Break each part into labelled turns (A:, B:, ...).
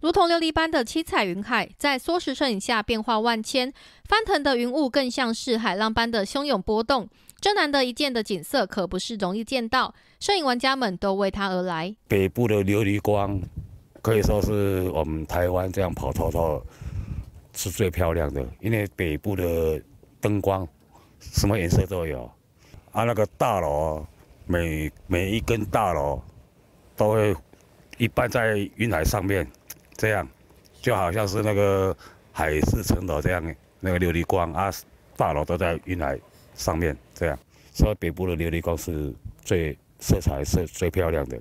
A: 如同琉璃般的七彩云海，在缩时摄影下变化万千，翻腾的云雾更像是海浪般的汹涌波动。这难得一见的景色可不是容易见到，摄影玩家们都为它而来。
B: 北部的琉璃光可以说是我们台湾这样跑操的，是最漂亮的，因为北部的灯光什么颜色都有，啊，那个大楼每每一根大楼都会一半在云海上面。这样，就好像是那个海市城楼这样，那个琉璃光啊，大楼都在云海上面。这样，以北部的琉璃光是最色彩是最漂亮的。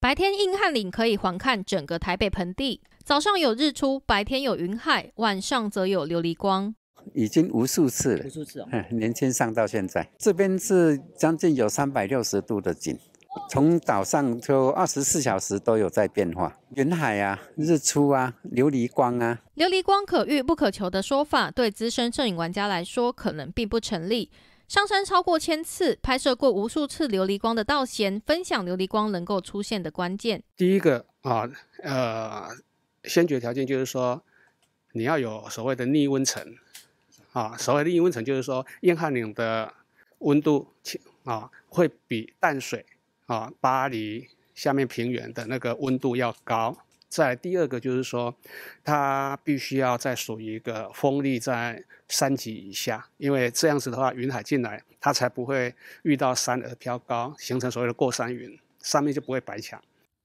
A: 白天硬汉岭可以环看整个台北盆地，早上有日出，白天有云海，晚上则有琉璃光。
B: 已经无数次了，无数次哦，年轻上到现在，这边是将近有三百六十度的景。从早上就二十四小时都有在变化，云海啊，日出啊，琉璃光啊。
A: 琉璃光可遇不可求的说法，对资深摄影玩家来说可能并不成立。上山超过千次，拍摄过无数次琉璃光的道贤分享，琉璃光能够出现的关键。
C: 第一个啊，呃，先决条件就是说，你要有所谓的逆温层啊，所谓的逆温层就是说，燕汉岭的温度啊会比淡水。啊，巴黎下面平原的那个温度要高。再第二个就是说，它必须要在属于一个风力在三级以下，因为这样子的话，云海进来它才不会遇到山而飘高，形成所谓的过山云，上面就不会白墙。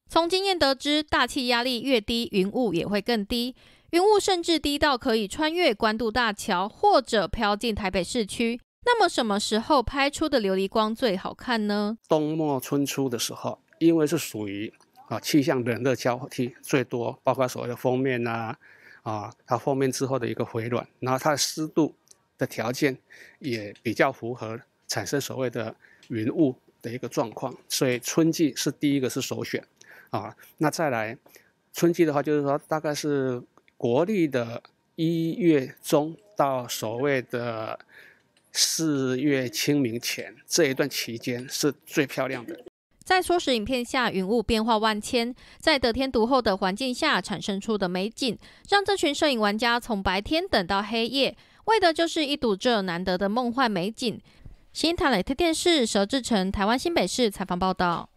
A: 从经验得知，大气压力越低，云雾也会更低，云雾甚至低到可以穿越关渡大桥，或者飘进台北市区。那么什么时候拍出的琉璃光最好看呢？
C: 冬末春初的时候，因为是属于啊气象冷热交替最多，包括所谓的封面呐，啊它封面之后的一个回暖，然后它的湿度的条件也比较符合产生所谓的云雾的一个状况，所以春季是第一个是首选，啊，那再来春季的话，就是说大概是国历的一月中到所谓的。四月清明前这一段期间是最漂亮的。
A: 在缩时影片下，云雾变化万千，在得天独厚的环境下产生出的美景，让这群摄影玩家从白天等到黑夜，为的就是一睹这难得的梦幻美景。新台雷特电视佘志成，台湾新北市采访报道。